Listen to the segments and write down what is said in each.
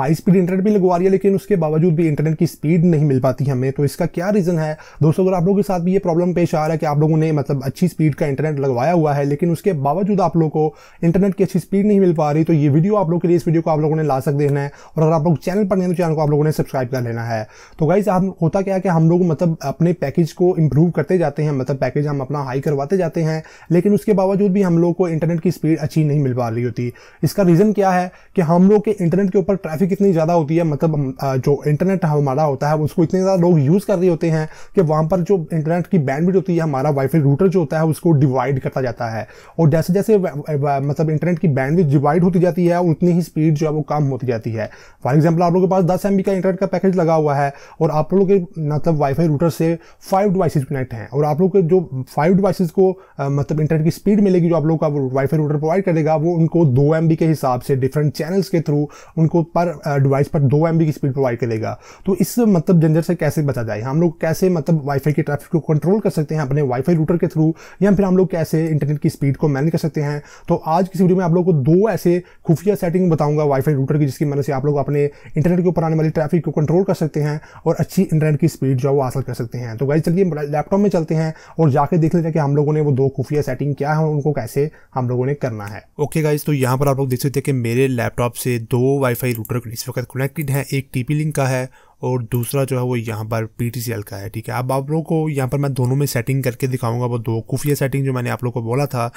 high speed internet भी लगवा रही है लेकिन उसके बावजूद भी इंटरनेट की स्पीड नहीं मिल पाती हमें तो इसका क्या रीज़न है दोस्तों अगर आप लोगों के साथ भी ये प्रॉब्लम पेश आ रहा है कि आप लोगों ने मतलब अच्छी स्पीड का इंटरनेट लगवाया हुआ है लेकिन उसके बावजूद आप लोग को इंटरनेट की अच्छी स्पीड नहीं मिल पा रही तो ये वीडियो आप लोग के लिए इस वीडियो को आप लोगों ने ला सकते हैं है और अगर आप लोग चैनल पर नहीं तो चैनल को आप लोगों ने सब्सक्राइब कर लेना है तो गाइज आप होता क्या है कि हम लोग मतलब अपने पैकेज को इम्प्रूव करते जाते हैं मतलब पैकेज हम अपना हाई करवाते जाते हैं लेकिन उसके बावजूद भी हम लोग को इंटरनेट की स्पीड अच्छी नहीं मिल पा रही होती इसका रीज़न क्या है कि हम लोग के इंटरनेट के ऊपर ट्रैफिक कितनी ज़्यादा होती है मतलब जो इंटरनेट हमारा होता है उसको इतने ज़्यादा लोग यूज़ कर रहे होते हैं कि वहाँ पर जो इंटरनेट की बैंडविड्थ होती है हमारा वाईफाई रूटर जो होता है उसको डिवाइड करता जाता है और जैसे जैसे मतलब इंटरनेट की बैंडविड्थ डिवाइड होती जाती है उतनी ही स्पीड जो है वो कम होती जाती है फॉर एग्जाम्पल आप लोगों के पास दस एम का इंटरनेट का पैकेज लगा हुआ है और आप लोगों के मतलब वाईफाई रूटर से फाइव डिवाइसेज कनेक्ट हैं और आप लोग के जो फाइव डिवाइसेज को मतलब इंटरनेट की स्पीड मिलेगी जो आप लोग का वाईफाई रूटर प्रोवाइड करेगा वो उनको दो एम के हिसाब से डिफरेंट चैनल्स के थ्रू उनको पर डिवाइस पर दो एम की स्पीड प्रोवाइड करेगा तो इस मतलब जेंजर से कैसे बचा जाए हम लोग कैसे मतलब वाईफाई के ट्रैफिक को कंट्रोल कर सकते हैं अपने वाईफाई रूटर के थ्रू या फिर हम लोग कैसे इंटरनेट की स्पीड को मैनेज कर सकते हैं तो आज की वीडियो में आप लोग को दो ऐसे खुफिया सेटिंग बताऊंगा वाईफाई रूटर की जिसकी मदद से आप लोग अपने इंटरनेट के ऊपर आने वाली ट्रैफिक को कंट्रोल कर सकते हैं और अच्छी इंटरनेट की स्पीड जो है वो हासिल कर सकते हैं तो गाइज चलिए लैपटॉप में चलते हैं और जाके देख लेते हैं कि हम लोगों ने वो दो खुफिया सेटिंग क्या है उनको कैसे हम लोगों ने करना है ओके okay गाइज तो यहाँ पर आप लोग देख सकते हैं कि मेरे लैपटॉप से दो वाईफाई रूटर प्रोडक्ट इस वक्त कनेक्टेड है एक टीपी लिंक का है और दूसरा जो है वो यहाँ पर पी का है ठीक है अब आप लोगों को यहाँ पर मैं दोनों में सेटिंग करके दिखाऊंगा वो दो खुफिया सेटिंग जो मैंने आप लोगों को बोला था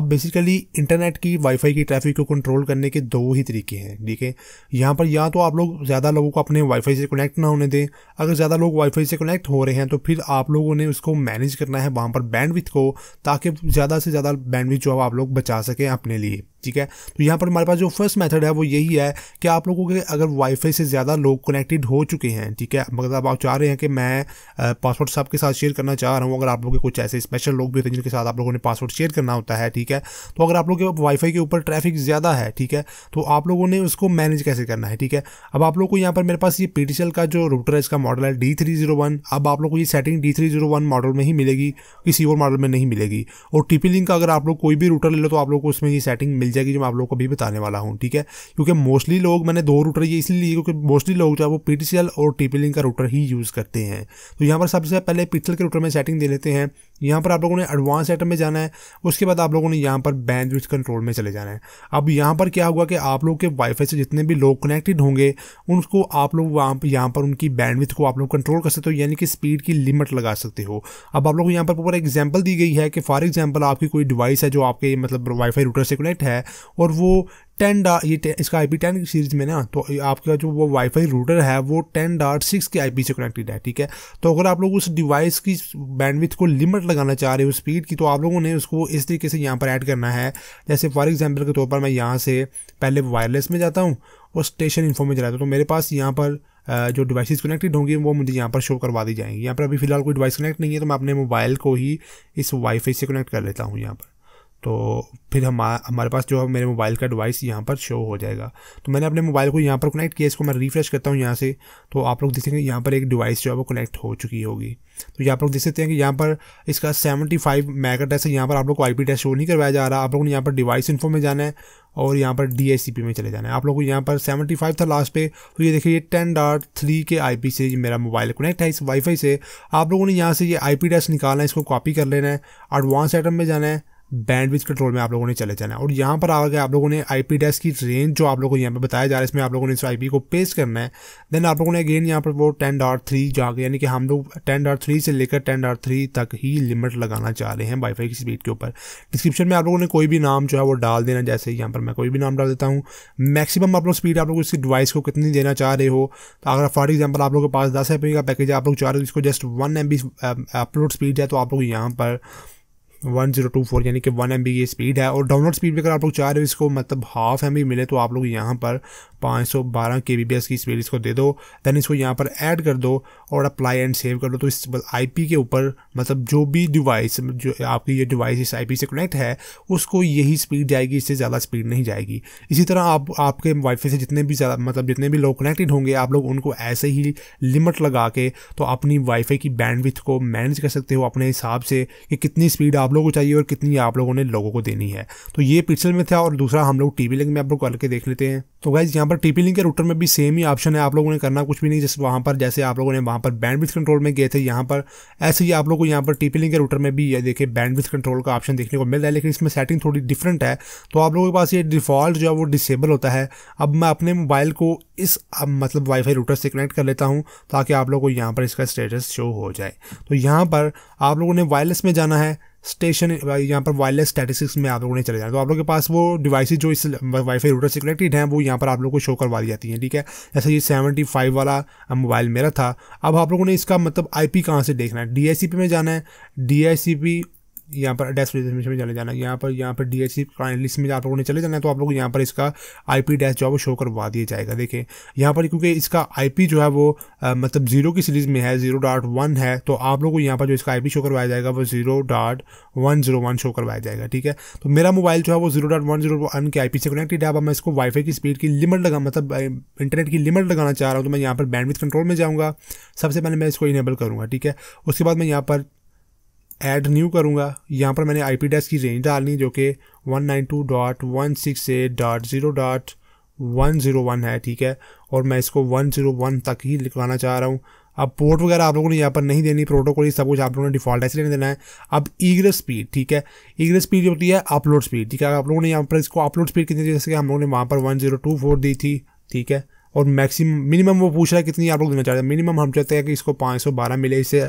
अब बेसिकली इंटरनेट की वाईफाई की ट्रैफिक को कंट्रोल करने के दो ही तरीके हैं ठीक है यहाँ पर या तो आप लोग ज़्यादा लोगों को अपने वाईफाई से कनेक्ट ना होने दें अगर ज़्यादा लोग वाईफाई से कनेक्ट हो रहे हैं तो फिर आप लोगों ने उसको मैनेज करना है वहाँ पर बैंडविथ को ताकि ज़्यादा से ज़्यादा बैंडविथ जो है आप लोग बचा सकें अपने लिए ठीक है तो यहाँ पर हमारे पास जो फर्स्ट मेथड है वो यही है कि आप लोगों के अगर वाईफाई से ज़्यादा लोग कनेक्टेड हो चुके हैं ठीक है मतलब आप चाह रहे हैं कि मैं पासवर्ड साहब के साथ शेयर करना चाह रहा हूँ अगर आप लोगों के कुछ ऐसे स्पेशल लोग भी होते हैं जिनके साथ आप लोगों ने पासवर्ड शेयर करना होता है ठीक है तो अगर आप लोग के वाईफाई के ऊपर ट्रैफिक ज़्यादा है ठीक है तो आप लोगों ने उसको मैनेज कैसे करना है ठीक है अब आप लोग को यहाँ पर मेरे पास ये पी का जो रूटर है इसका मॉडल है डी अब आप लोग को ये सेटिंग डी मॉडल में ही मिलेगी किसी और मॉडल में नहीं मिलेगी और टीपी लिंक का अगर आप लोग कोई भी रूटर ले लो तो आप लोग को उसमें ये सेटिंग मिल जाएगी जो मैं आप लोग को भी बताने वाला हूँ ठीक है क्योंकि मोस्टली लोग मैंने दो रूटर ये इसलिए क्योंकि मोस्टली लोग जो है वो पी और टी का रूटर ही यूज़ करते हैं तो यहाँ पर सबसे पहले पिक्सल के रूटर में सेटिंग दे लेते हैं यहाँ पर आप लोगों ने एडवांस सेटअप में जाना है उसके बाद आप लोगों ने यहाँ पर बैंडविड्थ कंट्रोल में चले जाना है अब यहाँ पर क्या हुआ कि आप लोग के वाईफाई से जितने भी लोग कनेक्टेड होंगे उनको आप लोग वहाँ पर यहाँ पर उनकी बैंडविथ को आप लोग कंट्रोल कर सकते हो यानी कि स्पीड की लिमिट लगा सकते हो अब आप लोग यहाँ पर पूरा एग्जाम्पल दी गई है कि फॉर एग्जाम्पल आपकी कोई डिवाइस है जो आपके मतलब वाईफाई रूटर से कनेक्ट है है और वो टेन डा ये टे, इसका आई पी टेन की सीरीज में ना तो आपका जो वो वाईफाई रूटर है वो टेन डॉट सिक्स के आई पी से कनेक्टेड है ठीक है तो अगर आप लोग उस डिवाइस की बैंडविथ को लिमिट लगाना चाह रहे हो स्पीड की तो आप लोगों ने उसको इस तरीके से यहाँ पर ऐड करना है जैसे फॉर एग्जाम्पल के तौर पर मैं यहाँ से पहले वायरलेस में जाता हूँ और स्टेशन इन्फो में चलाता हूँ तो मेरे पास यहाँ पर जो डिवाइसेस कनेक्टेड होंगी वो मुझे यहाँ पर शो करवा दी जाएंगी यहाँ पर अभी फिलहाल कोई डिवाइस कनेक्ट नहीं है तो मैं अपने मोबाइल को ही इस वाईफाई से कनेक्ट कर लेता हूँ यहाँ पर तो फिर हम हमारे पास जो है मेरे मोबाइल का डिवाइस यहाँ पर शो हो जाएगा तो मैंने अपने मोबाइल को यहाँ पर कनेक्ट किया इसको मैं रिफ्रेश करता हूँ यहाँ से तो आप लोग देखेंगे यहाँ पर एक डिवाइस जो है वो कनेक्ट हो चुकी होगी तो यहाँ पर देख सकते हैं कि यहाँ पर इसका सेवेंटी फाइव मैगा टेस्ट है यहाँ पर आप लोग को आई टेस्ट शो नहीं करवाया जा रहा आप लोगों ने यहाँ पर डिवाइस इन्फो में जाना है और यहाँ पर डी में चले जाना है आप लोग को यहाँ पर फाइव था लास्ट पे तो ये देखिए ये टेन डॉट थ्री के आई से मेरा मोबाइल कनेक्ट है इस वाईफाई से आप लोगों ने यहाँ से ये आई पी निकालना है इसको कॉपी कर लेना है एडवांस आइटम में जाना है बैंडविज कंट्रोल में आप लोगों ने चले जाना है और यहाँ पर आगे आप लोगों ने आई पी डेस्क की रेंज जो आप लोगों को यहाँ पर बताया जा रहा है इसमें आप लोगों ने इस आई पी को पेश करना है देन आप लोगों ने अगेन यहाँ पर वो टेन डॉट थ्री जो आगे यानी कि हम लोग टेन डॉट थ्री से लेकर टेन डॉट थ्री तक ही लिमिट लगाना चाह रहे हैं वाईफाई की स्पीड के ऊपर डिस्क्रिप्शन में आप लोगों ने कोई भी नाम जो है वो डाल देना जैसे यहाँ पर मैं कोई भी नाम डाल देता हूँ मैक्सिमम आप लोग स्पीड आप लोग इसकी डिवाइस को कितनी देना चाह रहे हो तो अगर फॉर एग्जाम्पल आप लोगों के पास दस एम का पैकेज आप लोग चाह रहे हो इसको just one M upload speed है तो आप लोग यहाँ पर वन जीरो टू फोर यानी कि वन एम बी की स्पीड है और डाउनलोड स्पीड भी अगर आप लोग चाह रहे हो इसको मतलब हाफ एम बी मिले तो आप लोग यहाँ पर पाँच सौ बारह के बी बी एस की स्पीड इसको दे दो दैन इसको यहाँ पर ऐड कर दो और अप्लाई एंड सेव कर दो तो इस आई पी के ऊपर मतलब जो भी डिवाइस जो आपकी ये डिवाइस इस आई पी से कनेक्ट है उसको यही स्पीड जाएगी इससे ज़्यादा स्पीड नहीं जाएगी इसी तरह आप आपके वाईफाई से जितने भी ज़्यादा मतलब जितने भी लोग कनेक्टेड होंगे आप लोग उनको ऐसे ही लिमिट लगा के तो अपनी वाईफाई की बैंडविथ को मैनेज कर सकते हो अपने हिसाब से कि कितनी स्पीड आप लोगों को चाहिए और कितनी आप लोगों ने लोगों को देनी है तो ये पिक्सल में था और दूसरा हम लोग टीपी लिंक में आप लोग करके देख लेते हैं तो गाइज यहाँ पर टीपी लिंक के रूटर में भी सेम ही ऑप्शन है आप लोगों ने करना कुछ भी नहीं जैसे वहाँ पर जैसे आप लोगों ने वहाँ पर बैंडविथ कंट्रोल में गए थे यहाँ पर ऐसे ही आप लोग को यहाँ पर टीपी लिंक के रूटर में भी ये देखे बैंडविथ कंट्रोल का ऑप्शन देखने को मिल रहा है लेकिन इसमें सेटिंग थोड़ी डिफरेंट है तो आप लोगों के पास ये डिफॉल्ट जो है वो डिसेबल होता है अब मैं अपने मोबाइल को इस मतलब वाईफाई रूटर से कनेक्ट कर लेता हूँ ताकि आप लोगों को यहाँ पर इसका स्टेटस शो हो जाए तो यहाँ पर आप लोगों ने वायरलेस में जाना है स्टेशन यहाँ पर वायरलेस स्टैटिस्टिक्स में आप लोगों ने चले जाए तो आप लोग के पास वो डिवाइस जो इस वाईफाई रूटर से कनेक्टेड हैं वो यहाँ पर आप लोग को शो करवा दी जाती हैं ठीक है जैसे ये सेवेंटी फाइव वाला मोबाइल मेरा था अब आप लोगों ने इसका मतलब आई पी कहाँ से देखना है डी आई सी पी में जाना है डी आई सी पी यहाँ पर डैश रिजर्वेशन में चले जाना यहाँ पर यहाँ पर डी एच सी लिस्ट में आप लोगों ने चले जाना है तो आप लोग यहाँ पर इसका आई पी डैश जो है वो शो करवा दिया जाएगा देखें यहाँ पर क्योंकि इसका आई पी जो है वो आ, मतलब जीरो की सीरीज़ में है जीरो डॉट वन है तो आप लोगों को यहाँ पर जो इसका आई पी शो करवाया जाएगा वो zero dot one zero one show करवाया जाएगा ठीक है तो मेरा मोबाइल जो है वो zero dot one zero one के आई पी से कनेक्टेड है अब मैं इसको वाईफाई की स्पीड की लिमिट लगा मतलब इंटरनेट की लिमिट लगाना चाह रहा हूँ तो मैं यहाँ पर बैंडविथ कंट्रोल में जाऊँगा सबसे पहले मैं इसको इनेबल करूँगा ठीक है उसके बाद मैं यहाँ पर ऐड न्यू करूँगा यहाँ पर मैंने आई पी की रेंज डालनी जो कि one nine two dot one six eight dot zero dot one zero one है ठीक है और मैं इसको वन ज़ीरो वन तक ही लिखवाना चाह रहा हूँ अब पोर्ट वगैरह आप लोगों ने यहाँ पर नहीं देनी प्रोटोकॉल ये सब कुछ आप लोगों ने डिफॉल्ट ऐसे लेने देना है अब ईगर स्पीड ठीक है ईगर स्पीड होती है अपलोड स्पीड ठीक है आप लोगों ने यहाँ पर इसको अपलोड स्पीड कितनी जैसे कि हम लोगों ने वहाँ पर वन जीरो टू फोर दी थी ठीक है और मैक्सिमम मिनिमम वो पूछ रहा है कितनी आप लोग देना चाहते हैं मिनिमम हम चाहते हैं कि इसको 512 मिले इससे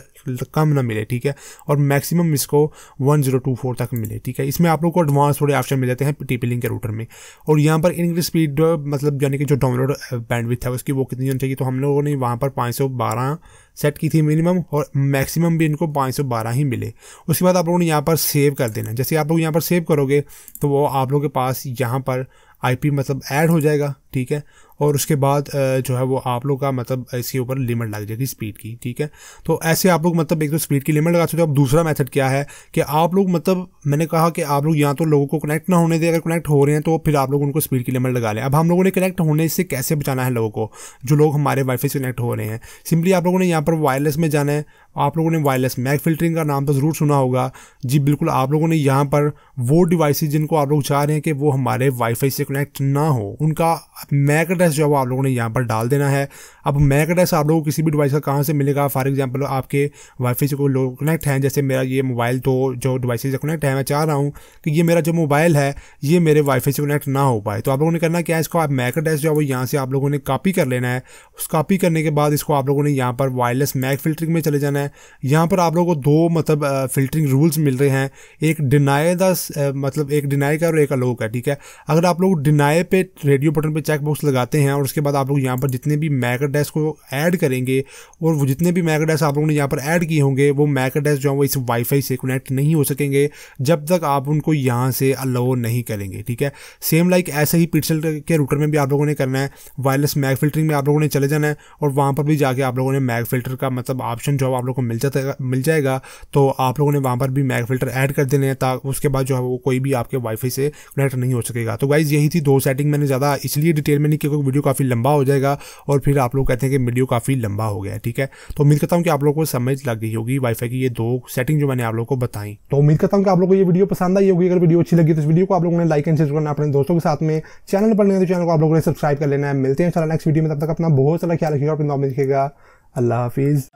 कम ना मिले ठीक है और मैक्सिमम इसको 1024 तक मिले ठीक है इसमें आप लोग को एडवांस थोड़े ऑप्शन मिल जाते हैं टी लिंक के रूटर में और यहाँ पर इनकी स्पीड मतलब यानी कि जो डाउनलोड बैंडविथ uh, है उसकी वो कितनी होनी चाहिए तो हम लोगों ने वहाँ पर पाँच सेट की थी मिनिमम और मैक्सिमम भी इनको बारह ही मिले उसके बाद आप लोगों ने यहाँ पर सेव कर देना जैसे आप लोग यहाँ पर सेव करोगे तो वो आप लोगों के पास यहाँ पर आईपी मतलब ऐड हो जाएगा ठीक है और उसके बाद जो है वो आप लोग का मतलब इसके ऊपर लिमिट लग जाएगी स्पीड की ठीक है तो ऐसे आप लोग मतलब एक तो स्पीड की लिमिट लगा सकते हो अब दूसरा मेथड क्या है कि आप लोग मतलब मैंने कहा कि आप लोग या तो लोगों को कनेक्ट ना होने दें अगर कनेक्ट हो रहे हैं तो फिर आप लोग उनको स्पीड की लिमिट लगा लें अब हम लोगों ने कनेक्ट होने से कैसे बचाना है लोगों को जो लोग हमारे वाईफाई से कनेक्ट हो रहे हैं सिंपली आप लोगों ने यहाँ पर वायरलेस में जाना है आप लोगों ने वायरलेस मैक फिल्टरिंग का नाम तो ज़रूर सुना होगा जी बिल्कुल आप लोगों ने यहाँ पर वो डिवाइसेज जिनको आप लोग चाह रहे हैं कि वो हमारे वाईफाई से कनेक्ट ना हो उनका मैक एड्रेस एड्रेस जो है वो आप लोगों ने यहाँ पर डाल देना है अब मैकडेस आप लोगों को किसी भी डिवाइस का कहाँ से मिलेगा फॉर एग्जाम्पल आपके वाईफाई से कोई लोग कनेक्ट हैं जैसे मेरा ये मोबाइल तो जो डिवाइस से कनेक्ट है मैं चाह रहा हूँ कि ये मेरा जो मोबाइल है ये मेरे वाई से कनेक्ट ना हो पाए तो आप लोगों ने करना क्या है इसको आप एड्रेस जो है वो यहाँ से आप लोगों ने कॉपी कर लेना है उस कॉपी करने के बाद इसको आप लोगों ने यहाँ पर वायरलेस मैक फिल्टरिंग में चले जाना है यहाँ पर आप लोगों को दो मतलब फिल्टरिंग रूल्स मिल रहे हैं एक डिनाई द मतलब एक डिनाई का और एक अलोक है ठीक है अगर आप लोग डिनाई पे रेडियो बटन पे चेक बॉक्स लगाते करते हैं और उसके बाद आप लोग यहाँ पर जितने भी मैकर को ऐड करेंगे और वो जितने भी मैकर आप लोगों ने यहाँ पर ऐड किए होंगे वो मैकर जो है वो इस वाईफाई से कनेक्ट नहीं हो सकेंगे जब तक आप उनको यहाँ से अलाउ नहीं करेंगे ठीक है सेम लाइक ऐसे ही पिक्सल के रूटर में भी आप लोगों ने करना है वायरलेस मैग फिल्टरिंग में आप लोगों ने चले जाना है और वहाँ पर भी जाके आप लोगों ने मैग फिल्टर का मतलब ऑप्शन जो आप लोगों को मिल जाता मिल जाएगा तो आप लोगों ने वहाँ पर भी मैग फिल्टर ऐड कर देने हैं ताकि उसके बाद जो है वो कोई भी आपके वाईफाई से कनेक्ट नहीं हो सकेगा तो गाइज यही थी दो सेटिंग मैंने ज़्यादा इसलिए डिटेल में नहीं क्योंकि वीडियो काफ़ी लंबा हो जाएगा और फिर आप लोग कहते हैं कि वीडियो काफ़ी लंबा हो गया ठीक है तो उम्मीद करता हूँ कि आप लोग को समझ लग गई होगी वाईफाई की ये दो सेटिंग जो मैंने आप लोग को बताई तो उम्मीद करता हूँ कि आप लोग को ये वीडियो पसंद आई होगी अगर वीडियो अच्छी लगी तो इस वीडियो को आप लोगों ने लाइक एंड शेयर करना अपने दोस्तों के साथ में चैनल पर नहीं तो चैनल को आप लोगों ने सब्सक्राइब कर लेना है मिलते हैं नेक्स्ट वीडियो में तब तक अपना बहुत सारा ख्याल रखिएगा अपने नॉर्म लिखेगा अल्लाह हाफिज़